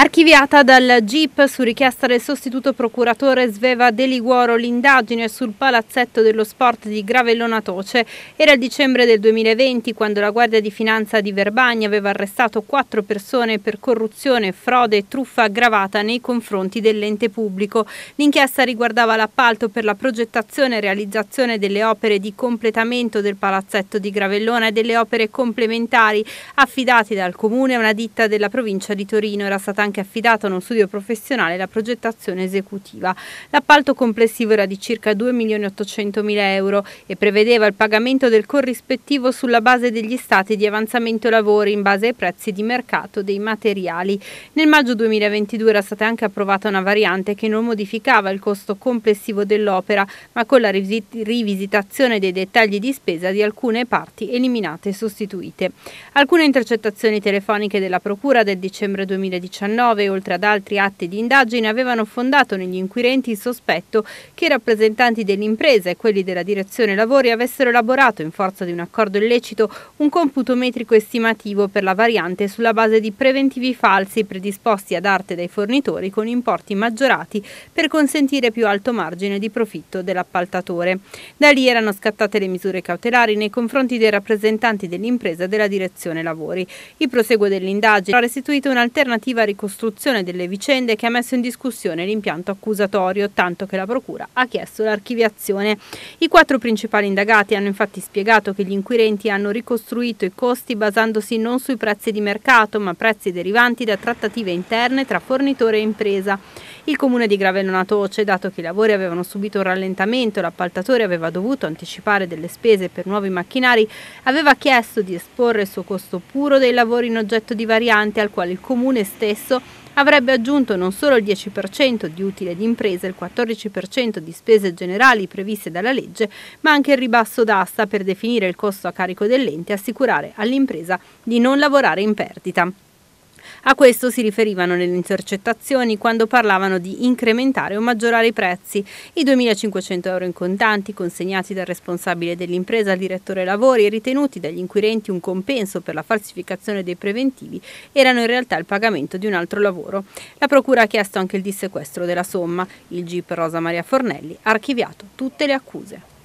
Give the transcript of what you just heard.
Archiviata dal GIP su richiesta del sostituto procuratore Sveva De Liguoro l'indagine sul palazzetto dello sport di Gravellona Toce. Era il dicembre del 2020 quando la Guardia di Finanza di Verbagna aveva arrestato quattro persone per corruzione, frode e truffa aggravata nei confronti dell'ente pubblico. L'inchiesta riguardava l'appalto per la progettazione e realizzazione delle opere di completamento del palazzetto di Gravellona e delle opere complementari affidate dal comune a una ditta della provincia di Torino. Era stata anche affidata a uno studio professionale la progettazione esecutiva. L'appalto complessivo era di circa 2.800.000 euro e prevedeva il pagamento del corrispettivo sulla base degli stati di avanzamento lavori in base ai prezzi di mercato dei materiali. Nel maggio 2022 era stata anche approvata una variante che non modificava il costo complessivo dell'opera, ma con la rivisitazione dei dettagli di spesa di alcune parti eliminate e sostituite. Alcune intercettazioni telefoniche della Procura del dicembre 2019 2019, oltre ad altri atti di indagine, avevano fondato negli inquirenti il sospetto che i rappresentanti dell'impresa e quelli della direzione lavori avessero elaborato, in forza di un accordo illecito, un computo metrico estimativo per la variante sulla base di preventivi falsi predisposti ad arte dai fornitori con importi maggiorati per consentire più alto margine di profitto dell'appaltatore. Da lì erano scattate le misure cautelari nei confronti dei rappresentanti dell'impresa e della direzione lavori. Il proseguo dell'indagine ha restituito un'alternativa ricostruita ricostruzione delle vicende che ha messo in discussione l'impianto accusatorio, tanto che la Procura ha chiesto l'archiviazione. I quattro principali indagati hanno infatti spiegato che gli inquirenti hanno ricostruito i costi basandosi non sui prezzi di mercato, ma prezzi derivanti da trattative interne tra fornitore e impresa. Il comune di Gravello Natoce, dato che i lavori avevano subito un rallentamento, l'appaltatore aveva dovuto anticipare delle spese per nuovi macchinari, aveva chiesto di esporre il suo costo puro dei lavori in oggetto di variante al quale il comune stesso avrebbe aggiunto non solo il 10% di utile di impresa e il 14% di spese generali previste dalla legge, ma anche il ribasso d'asta per definire il costo a carico dell'ente e assicurare all'impresa di non lavorare in perdita. A questo si riferivano nelle intercettazioni quando parlavano di incrementare o maggiorare i prezzi. I 2.500 euro in contanti consegnati dal responsabile dell'impresa al direttore lavori e ritenuti dagli inquirenti un compenso per la falsificazione dei preventivi erano in realtà il pagamento di un altro lavoro. La procura ha chiesto anche il dissequestro della somma. Il GIP Rosa Maria Fornelli ha archiviato tutte le accuse.